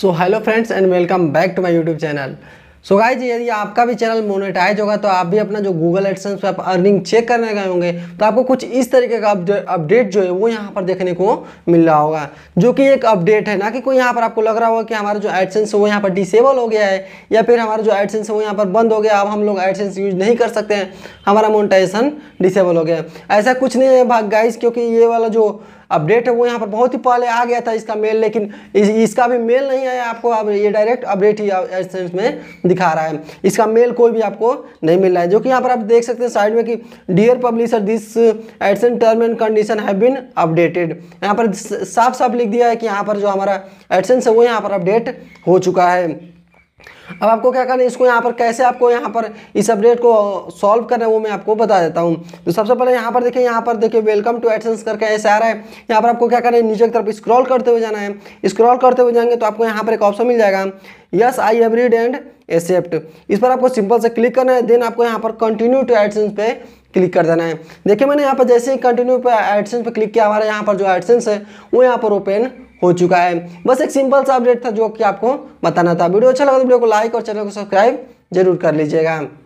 so hello friends and welcome back to my YouTube channel so guys यदि आपका भी channel monetise होगा तो आप भी अपना जो गूगल एडसेंस पर आप अर्निंग चेक करने गए होंगे तो आपको कुछ इस तरीके का अपडेट जो है वो यहाँ पर देखने को मिल रहा होगा जो कि एक अपडेट है ना कि कोई यहाँ पर आपको लग रहा होगा कि हमारा जो एडसेंस है वो यहाँ पर डिसेबल हो गया है या फिर हमारा जो एडसेंस है वो यहाँ पर बंद हो गया अब हम लोग एडसेंस यूज नहीं कर सकते हैं हमारा मोनिटाइजेशन डिसेबल हो गया ऐसा कुछ नहीं है गाइज क्योंकि ये वाला जो अपडेट है वो यहाँ पर बहुत ही पहले आ गया था इसका मेल लेकिन इस, इसका भी मेल नहीं आया आपको अब ये डायरेक्ट अपडेट ही एडसेंस में दिखा रहा है इसका मेल कोई भी आपको नहीं मिल रहा है जो कि यहाँ पर आप देख सकते हैं साइड में कि dear publisher this AdSense term and condition have been updated यहाँ पर साफ साफ लिख दिया है कि यहाँ पर जो हमारा एडसेंस है वो यहाँ पर अपडेट हो चुका है अब आपको क्या करना है इसको यहाँ पर कैसे आपको यहाँ पर इस अपडेट को सॉल्व करना है वो मैं आपको बता देता हूँ तो सबसे पहले यहाँ पर देखिए यहाँ पर देखिए वेलकम टू एडसेंस करके ऐसे आ रहा है यहाँ पर आपको क्या करना है नीचे की तरफ स्क्रॉल करते हुए जाना है स्क्रॉल करते हुए जाएंगे तो आपको यहाँ पर एक ऑप्शन मिल जाएगा यस आई एव रीड एंड एक्सेप्ट इस पर आपको सिंपल से क्लिक करना है देन आपको यहाँ पर कंटिन्यू टू एडसेंस पे क्लिक कर देना है देखिए मैंने यहाँ पर जैसे ही कंटिन्यू पे एडसेंस पर क्लिक किया हमारे यहाँ पर जो एडसेंस है वो यहाँ पर ओपन हो चुका है बस एक सिंपल सा अपडेट था जो कि आपको बताना था वीडियो अच्छा लगा तो वीडियो को लाइक और चैनल को सब्सक्राइब जरूर कर लीजिएगा